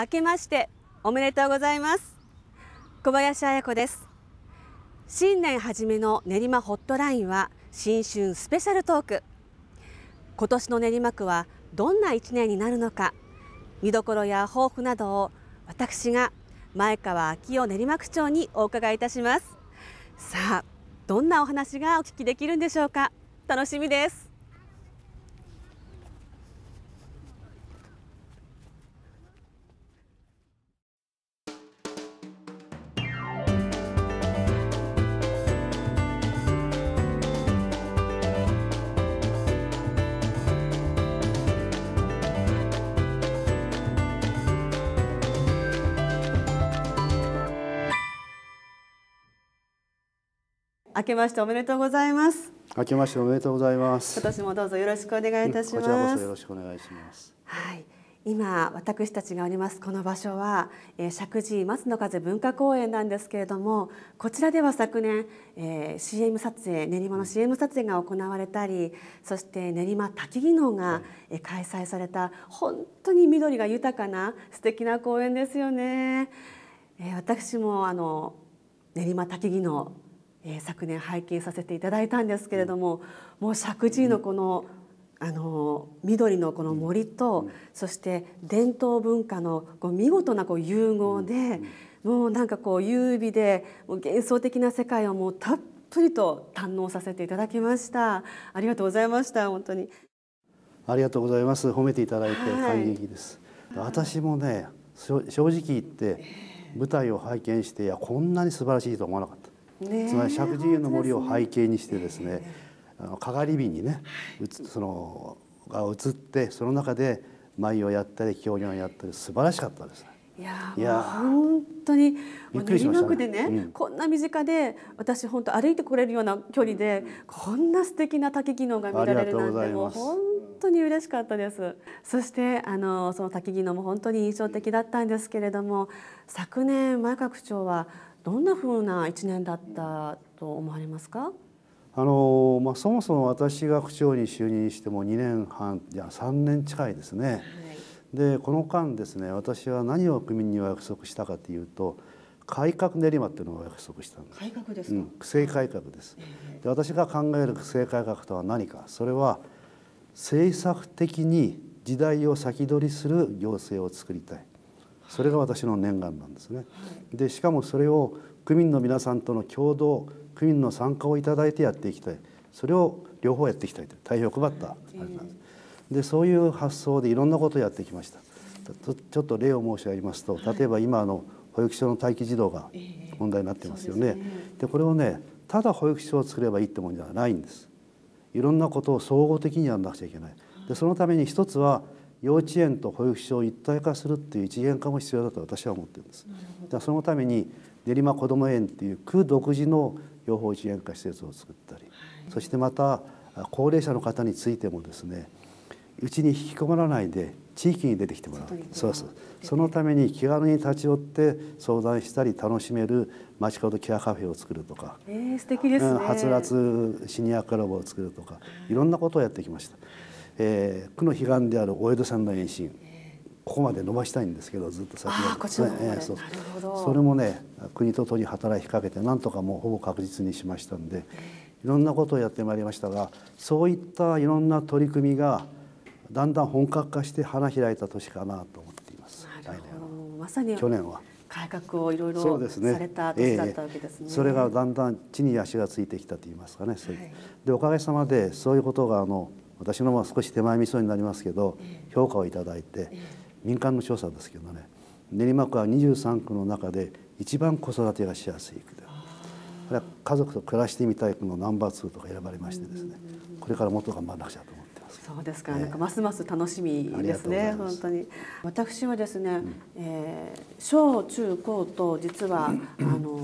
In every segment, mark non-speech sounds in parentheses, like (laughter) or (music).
明けましておめでとうございます小林彩子です新年初めの練馬ホットラインは新春スペシャルトーク今年の練馬区はどんな1年になるのか見どころや抱負などを私が前川昭夫練馬区長にお伺いいたしますさあどんなお話がお聞きできるんでしょうか楽しみです明けましておめでとうございます明けましておめでとうございます今年もどうぞよろしくお願いいたします、こちらこそよろしくお願いしますはい今私たちがおりますこの場所は、えー、石神井松の風文化公園なんですけれどもこちらでは昨年、えー、CM 撮影練馬の CM 撮影が行われたりそして練馬滝技能が、えー、開催された本当に緑が豊かな素敵な公園ですよね、えー、私もあの練馬滝技能えー、昨年拝見させていただいたんですけれども、うん、もう石神のこの、うん、あの緑のこの森と、うん、そして伝統文化のこう見事なこう融合で、もうなんかこう優美でもう幻想的な世界をもうたっぷりと堪能させていただきました。ありがとうございました本当に。ありがとうございます。褒めていただいて感激です。はい、私もね、正直言って舞台を拝見していやこんなに素晴らしいと思わなかった。つまり石神湯の森を背景にしてですねかがり火にねそのが映ってその中で舞をやったり狂言をやったり素晴らしかったです、ね。いやいや本当に練馬区でね、うん、こんな身近で私本当歩いてこれるような距離でこんな素敵な滝技能が見られるなんてもう本当に嬉しかったですそしてあのその滝技能も本当に印象的だったんですけれども昨年前学長はどんなふうな1年だったと思われますかあのまあ、そもそも私が区長に就任しても2年半いや3年近いですね、はい、でこの間ですね私は何を区民には約束したかというと改革練馬っていうのを約束したんです改革ですか、うん、規制改革です、で私が考える規制改革とは何かそれは政策的に時代を先取りする行政を作りたいそれが私の念願なんですね。でしかもそれを区民の皆さんとの共同区民の参加をいただいてやっていきたいそれを両方やっていきたいという大変配ったあれなんです。でそういう発想でいろんなことをやってきました。ちょっと例を申し上げますと例えば今の保育所の待機児童が問題になってますよね。でこれをねただ保育所を作ればいいってもんじゃないんです。いろんなことを総合的にやらなくちゃいけない。でそのために一つは幼稚園と保育所を一体化するっていう一元化も必要だと私は思ってるんです。だそのために練馬こども園っていう区独自の養蜂一元化施設を作ったり、はい、そしてまた高齢者の方についてもですねうちに引きこもらないで地域に出てきてもらうそうそうそのために気軽に立ち寄って相談したり楽しめる町こどケアカフェを作るとか、えー、素敵ですね、はつらつシニアクラブを作るとかいろんなことをやってきました。えー、区の彼岸である大江戸線の延伸、ここまで伸ばしたいんですけどずっと先まで、ねえー、それもね国と都に働きかけてなんとかもうほぼ確実にしましたんで、いろんなことをやってまいりましたがそういったいろんな取り組みがだんだん本格化して花開いた年かなと思っています。なるまさに去年は改革をいろいろされた年だったわけですね、ねええ、それがだんだん地に足がついてきたといいますかね、はい、でおかげさまでそういうことがあの私のも少し手前味噌になりますけど評価を頂いて民間の調査ですけどね練馬区は23区の中で一番子育てがしやすい区でこれは家族と暮らしてみたい区のナンバー2とか選ばれましてですねこれからもっと頑張らなくちゃと思ってます。そうですか、ね、なんかますます楽しみですね本当に私はですね、うん、えー、小中高と実は、(laughs) あの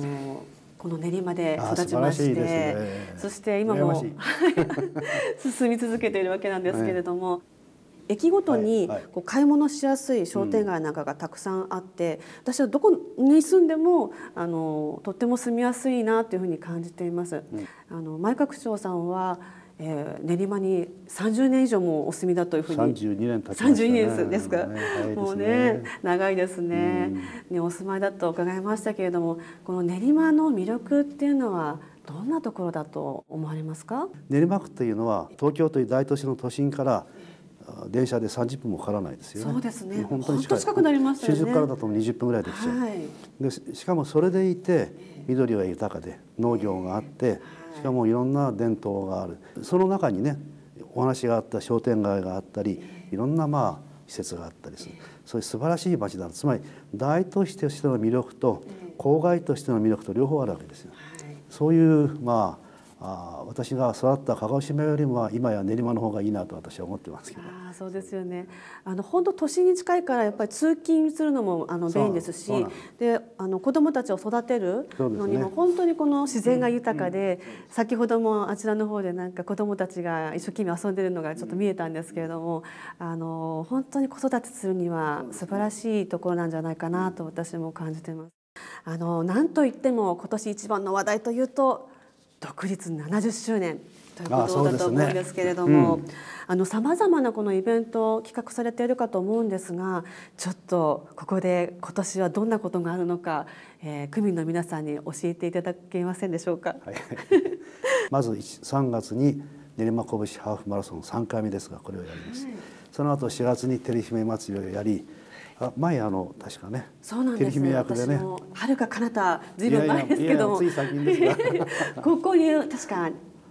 この練馬で育ちまして、ね、そして今も (laughs) 進み続けているわけなんですけれども、はい駅ごとにこう買い物しやすい商店街なんかがたくさんあって、私はどこに住んでもあのとっても住みやすいなというふうに感じています。うん、あの前角町さんはえー、練馬に30年以上もお住みだというふうに32年経ちましたね年ですか、ね、もうね長いですね,、ねお住まいだと伺いましたけれどもこの練馬の魅力っていうのはどんなところだと思われますか練馬区というのは東京という大都市の都心から電車で30分もかからないですよね。そうですね。本当に近くなりました、ね、新宿からだと20分ぐらいできちゃう。はい、でしかもそれでいて緑は豊かで農業があって。えーしかもいろんな伝統があるその中にねお話があった商店街があったりいろんなまあ施設があったりするそういう素晴らしい街だつまり大都市としての魅力と郊外としての魅力と両方あるわけですよ。そういうまああ私が育った鹿児島よりも今や練馬の方がいいなと私は思ってますけどあそうですよねあの本当都心に近いからやっぱり通勤するのもあの便利ですしであの子どもたちを育てるのにも本当にこの自然が豊かで、ね、先ほどもあちらの方でなんか子どもたちが一生懸命遊んでるのがちょっと見えたんですけれども、うん、あの本当に子育てするには素晴らしいところなんじゃないかなと私も感じてます。あのんと言っても今年一番の話題というと独立70周年ということだと思うんですけれどもあさまざまなこのイベントを企画されているかと思うんですがちょっとここで今年はどんなことがあるのか、えー、区民の皆さんに教えていただけませんでしょうか。はい、(laughs) まず3月に練馬拳ハーフマラソン3回目ですがこれをやります。はい、その後4月に照姫祭りをやりあ前あの確かねそうなんですね役でねはるか彼方ずいぶん前ですけども高校に確か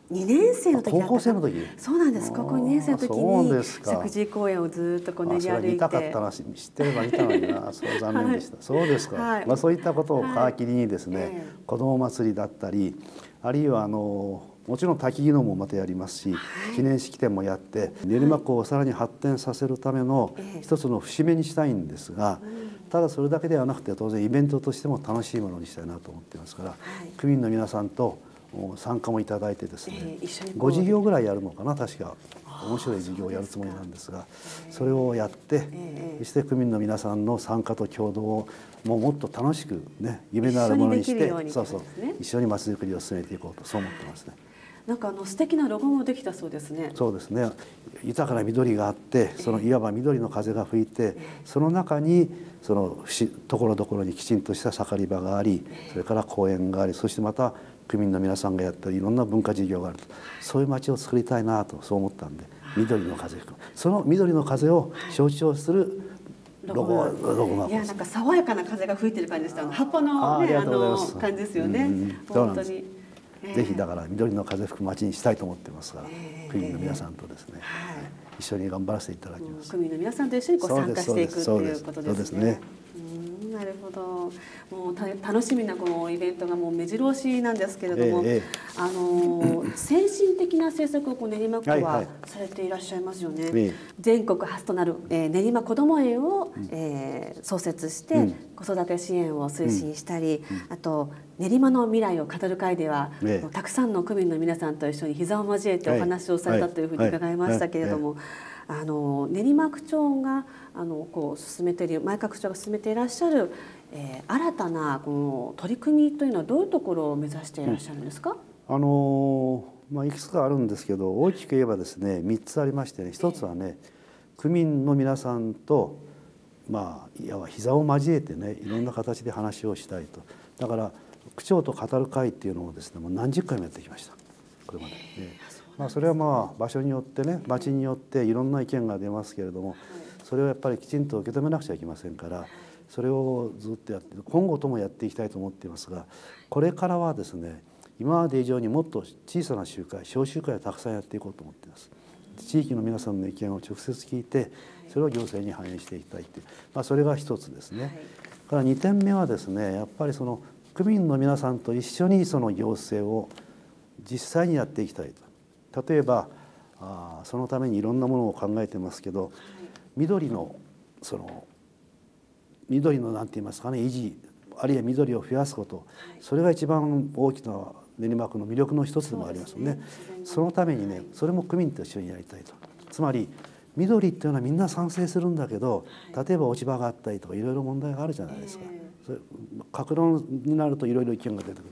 二年生の時高校生の時そうなんです高校二年生の時に石神公園をずっとこう練り歩いて見たかったらし知ってれば見たのになそう残念でした、はい、そうですか、はい、まあ、そういったことを皮切りにですね、はい、子供祭りだったりあるいはあのもちろん多機能もまたやりますし、はい、記念式典もやって練馬区をさらに発展させるための一つの節目にしたいんですが、ただそれだけではなくて当然イベントとしても楽しいものにしたいなと思ってますから、はい、区民の皆さんと参加もいただいてですね、えー、5事業ぐらいやるのかな確か面白い事業をやるつもりなんですがそれをやって、えー、そして区民の皆さんの参加と共同をもうもっと楽しくね夢のあるものにして、そうそう一緒にまちづくりを進めていこうとそう思ってますね。なんかあの素敵なロゴもできたそうですね。そうですね。豊かな緑があって、そのいわば緑の風が吹いて、その中にそのところどころにきちんとした盛り場があり、それから公園があり、そしてまた区民の皆さんがやっていろんな文化事業があると、そういう街を作りたいなとそう思ったんで、緑の風その緑の風を象徴する、ロゴロゴいやなんか爽やかな風が吹いてる感じでした。葉っぱのねあの感じですよね。本当に。ぜひだから緑の風吹く街にしたいと思ってますが、区民の皆さんとですね、一緒に頑張らせていただきます。区民の皆さんと一緒にこう参加していくということですね。なるほどもうた楽しみなこのイベントがもう目白押しなんですけれども、ええ、あの先進的な政策をこう練馬区はされていらっしゃいますよね、はいはい、全国初となる、えー、練馬こども園を、うん、えー、創設して、うん、子育て支援を推進したり、うん、あと練馬の未来を語る会では、ええ、たくさんの区民の皆さんと一緒に膝を交えてお話をされたというふうに伺いましたけれども。はいあの練馬区長があのこう進めている前各長が進めていらっしゃる、えー、新たなこの取り組みというのはどういうところを目指していらっしゃるんですか、うん、あのまあ、いくつかあるんですけど大きく言えばですね3つありましてね1つはね、えー、区民の皆さんと、まあ、いわば膝を交えてねいろんな形で話をしたいと、だから区長と語る会っていうのをですねもう何十回もやってきましたこれまで、えーまあ、それはまあ場所によってね町によっていろんな意見が出ますけれども、それをやっぱりきちんと受け止めなくちゃいけませんから。それをずっとやって今後ともやっていきたいと思っていますがこれからはですね今まで以上にもっと小さな集会小集会をたくさんやっていこうと思っています地域の皆さんの意見を直接聞いてそれを行政に反映していきたいという、まあ、それが一つですね、から2点目はですねやっぱりその区民の皆さんと一緒にその行政を実際にやっていきたいと例えばあそのためにいろんなものを考えてますけど、緑のその緑の何て言いますかね維持あるいは緑を増やすこと、それが一番大きな練馬区の魅力の一つでもありますよね、ね、そのためにね、それも区民と一緒にやりたいとつまり緑っていうのはみんな賛成するんだけど、例えば落ち葉があったりとかいろいろ問題があるじゃないですか、それ格論になるといろいろ意見が出てくる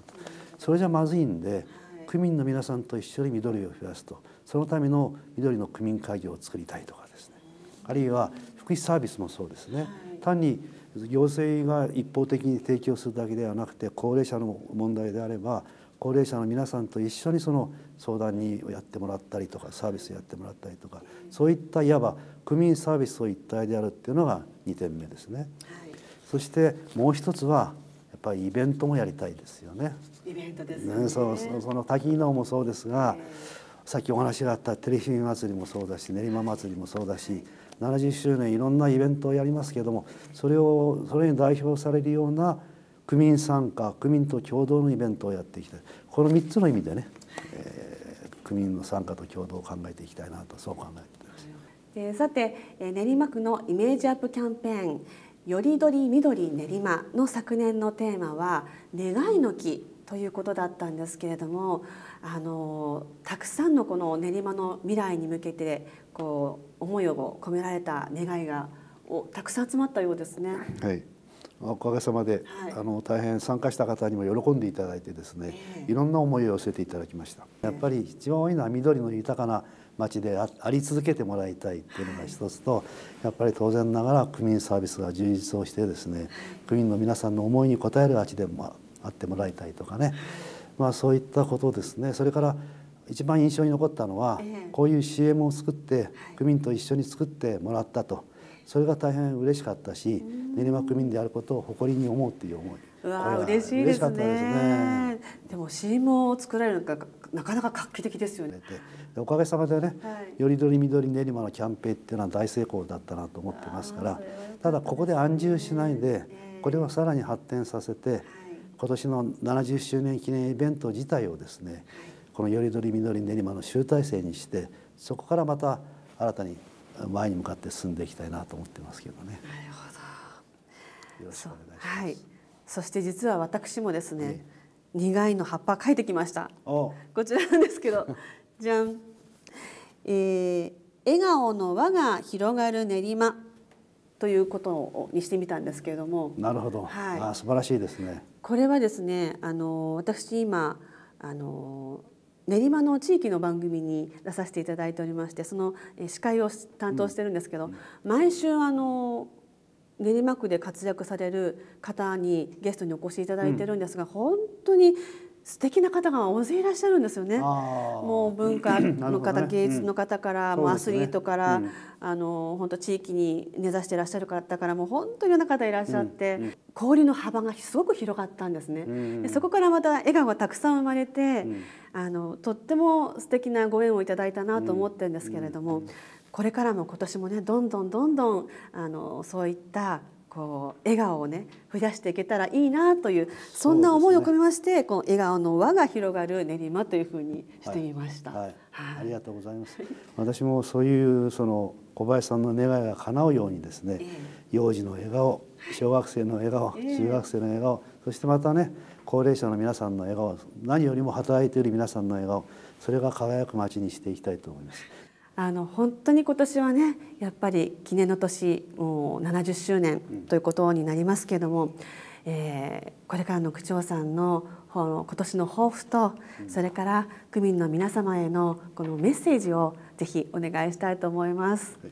それじゃまずいんで、区民の皆さんと一緒に緑を増やすとそのための緑の区民会議を作りたいとかですねあるいは福祉サービスもそうですね、はい、単に行政が一方的に提供するだけではなくて高齢者の問題であれば高齢者の皆さんと一緒にその相談にやってもらったりとかサービスやってもらったりとかそういったいわば区民サービスを一体であるっていうのが2点目ですね。はい、そしてもう一つはっぱりイベントもやりたいですよね。イベントですね、ね、そうそうその滝のもそうですが、さっきお話があったテレビ祭りもそうだし練馬祭りもそうだし70周年いろんなイベントをやりますけれどもそれをそれに代表されるような区民参加区民と共同のイベントをやっていきたいこの3つの意味でね、えー、区民の参加と共同を考えていきたいなとそう考えています。えさてえ練馬区のイメージアップキャンペーンよりどりみどり練馬の昨年のテーマは願いの木ということだったんですけれどもあのたくさんのこの練馬の未来に向けてこう思いを込められた願いがをたくさん集まったようですね。はいおかげさまで、はい、あの大変参加した方にも喜んでいただいてですね、えー、いろんな思いを寄せていただきましたやっぱり一番多いのは緑の豊かな町であり続けてもらいたいっていうのが一つと、やっぱり当然ながら区民サービスが充実をしてですね区民の皆さんの思いに応える町でもあってもらいたいとかね、まあ、そういったことですねそれから一番印象に残ったのは、こういう CM を作って区民と一緒に作ってもらったとそれが大変嬉しかったし練馬区民であることを誇りに思うという思いうわ嬉しいですねですねでも CM を作られるのがなかなか画期的ですよねおかげさまでね、はい、よりどりみどり練馬のキャンペーンっていうのは大成功だったなと思ってますからただここで安住しないでこれをさらに発展させて、はい、今年の70周年記念イベント自体をですね、はい、このよりどりみどり練馬の集大成にしてそこからまた新たに前に向かって進んでいきたいなと思ってますけどね。なるほどよろしくお願いします。そして実は私もですね、苦いの葉っぱ書いてきました。こちらなんですけど、(laughs) じゃん。えー、笑顔の輪が広がる練馬ということにしてみたんですけれども。なるほど。はい。あ素晴らしいですね。これはですね、あの私今あの練馬の地域の番組に出させていただいておりましてその司会を担当してるんですけど、うんうん、毎週あの練馬区で活躍される方にゲストにお越しいただいてるんですが、うん、本当に素敵な方が大勢いらっしゃるんですよね。もう文化の方、ね、芸術の方から、うん、もうアスリートから、ねうん、あの本当地域に根ざしていらっしゃる方からもう本当にいろんな方いらっしゃって、うん、交流の幅がすごく広がったんですね。でそこからまた笑顔がたくさん生まれて、あのとっても素敵なご縁をいただいたなと思ってるんですけれども、これからも今年もねどんどんどんどんあのそういったこう笑顔をね増やしていけたらいいなというそんな思いを込めまして、ね、この笑顔の輪が広がる練馬というふうにしてみました。はい、はいはい、ありがとうございます。私もそういうその小林さんの願いが叶うようにですね、えー、幼児の笑顔、小学生の笑顔、えー、中学生の笑顔、そしてまたね高齢者の皆さんの笑顔、何よりも働いている皆さんの笑顔、それが輝く街にしていきたいと思います。あの本当に今年はねやっぱり記念の年もう70周年ということになりますけども、うん、えー、これからの区長さんの今年の抱負と、うん、それから区民の皆様へのこのメッセージをぜひお願いしたいと思います。はい、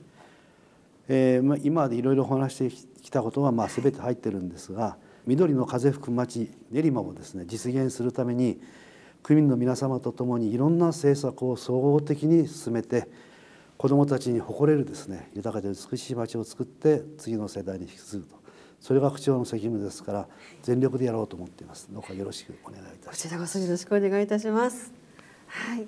えー、まあ、今までいろいろお話してきたことはまあ全て入ってるんですが緑の風吹く街練馬をですね実現するために区民の皆様とともにいろんな政策を総合的に進めて子どもたちに誇れるですね豊かで美しい町を作って次の世代に引き継ぐとそれが区長の責務ですから全力でやろうと思っていますどうかよろしくお願いいたしますこちらこそよろしくお願いいたしますはい、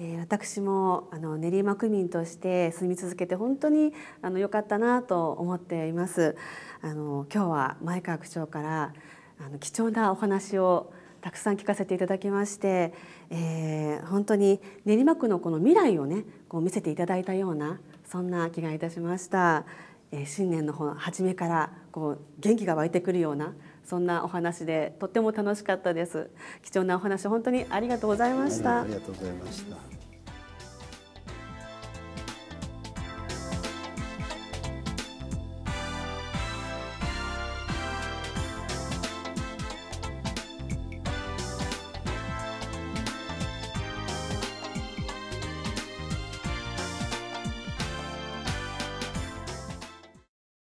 えー、私もあの練馬区民として住み続けて本当にあの良かったなと思っていますあの今日は前川区長からあの貴重なお話をたくさん聞かせていただきまして、えー、本当に練馬区のこの未来をねこう見せていただいたようなそんな気がいたしました、えー、新年の初めからこう元気が湧いてくるようなそんなお話でとっても楽しかったです貴重なお話本当にありがとうございましたありがとうございました